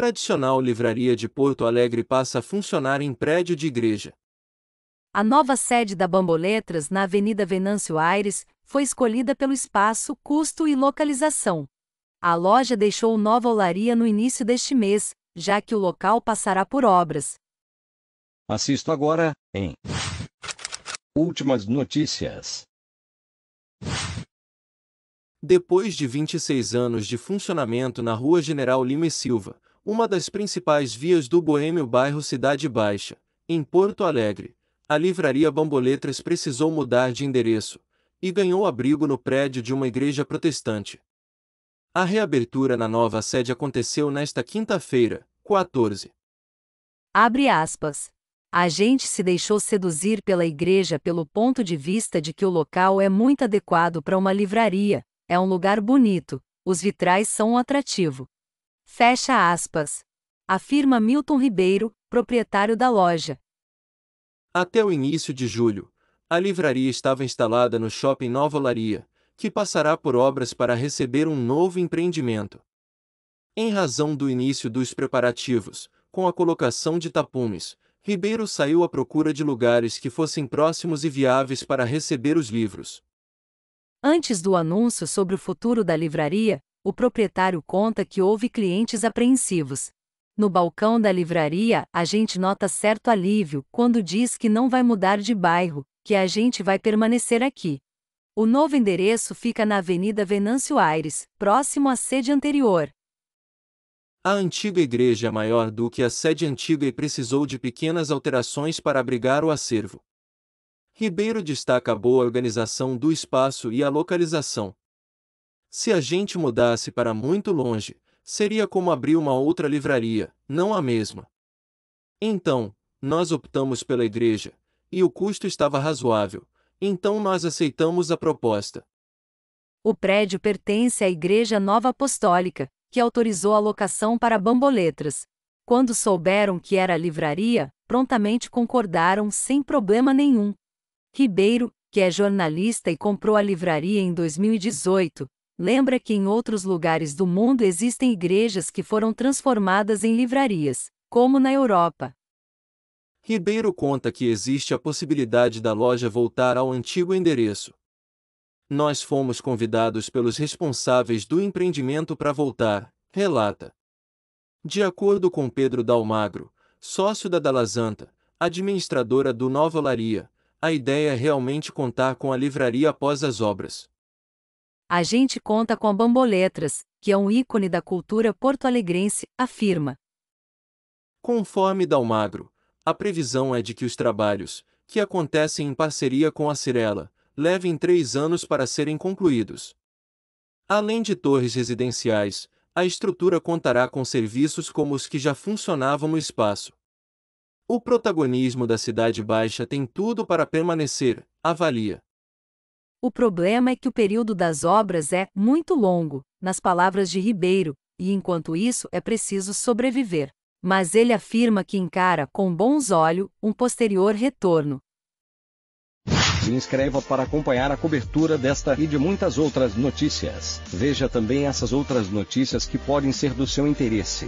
tradicional livraria de Porto Alegre passa a funcionar em prédio de igreja. A nova sede da Bamboletras, na Avenida Venâncio Aires, foi escolhida pelo espaço, custo e localização. A loja deixou nova olaria no início deste mês, já que o local passará por obras. Assisto agora, em Últimas notícias. Depois de 26 anos de funcionamento na Rua General Lima e Silva, uma das principais vias do boêmio bairro Cidade Baixa, em Porto Alegre, a livraria Bamboletras precisou mudar de endereço e ganhou abrigo no prédio de uma igreja protestante. A reabertura na nova sede aconteceu nesta quinta-feira, 14. Abre aspas. A gente se deixou seduzir pela igreja pelo ponto de vista de que o local é muito adequado para uma livraria, é um lugar bonito, os vitrais são um atrativo, Fecha aspas. Afirma Milton Ribeiro, proprietário da loja. Até o início de julho, a livraria estava instalada no shopping Nova Olaria, que passará por obras para receber um novo empreendimento. Em razão do início dos preparativos, com a colocação de tapumes, Ribeiro saiu à procura de lugares que fossem próximos e viáveis para receber os livros. Antes do anúncio sobre o futuro da livraria, o proprietário conta que houve clientes apreensivos. No balcão da livraria, a gente nota certo alívio quando diz que não vai mudar de bairro, que a gente vai permanecer aqui. O novo endereço fica na Avenida Venâncio Aires, próximo à sede anterior. A antiga igreja é maior do que a sede antiga e precisou de pequenas alterações para abrigar o acervo. Ribeiro destaca a boa organização do espaço e a localização, se a gente mudasse para muito longe, seria como abrir uma outra livraria, não a mesma. Então, nós optamos pela igreja, e o custo estava razoável, então nós aceitamos a proposta. O prédio pertence à Igreja Nova Apostólica, que autorizou a locação para bamboletras. Quando souberam que era livraria, prontamente concordaram sem problema nenhum. Ribeiro, que é jornalista e comprou a livraria em 2018, lembra que em outros lugares do mundo existem igrejas que foram transformadas em livrarias, como na Europa. Ribeiro conta que existe a possibilidade da loja voltar ao antigo endereço. Nós fomos convidados pelos responsáveis do empreendimento para voltar, relata. De acordo com Pedro Dalmagro, sócio da Dalazanta, administradora do Nova Olaria, a ideia é realmente contar com a livraria após as obras. A gente conta com a Bamboletras, que é um ícone da cultura porto-alegrense, afirma. Conforme Dalmagro, a previsão é de que os trabalhos, que acontecem em parceria com a Cirela, levem três anos para serem concluídos. Além de torres residenciais, a estrutura contará com serviços como os que já funcionavam no espaço. O protagonismo da Cidade Baixa tem tudo para permanecer, avalia. O problema é que o período das obras é muito longo, nas palavras de Ribeiro, e enquanto isso é preciso sobreviver. Mas ele afirma que encara com bons olhos um posterior retorno. Se inscreva para acompanhar a cobertura desta e de muitas outras notícias. Veja também essas outras notícias que podem ser do seu interesse.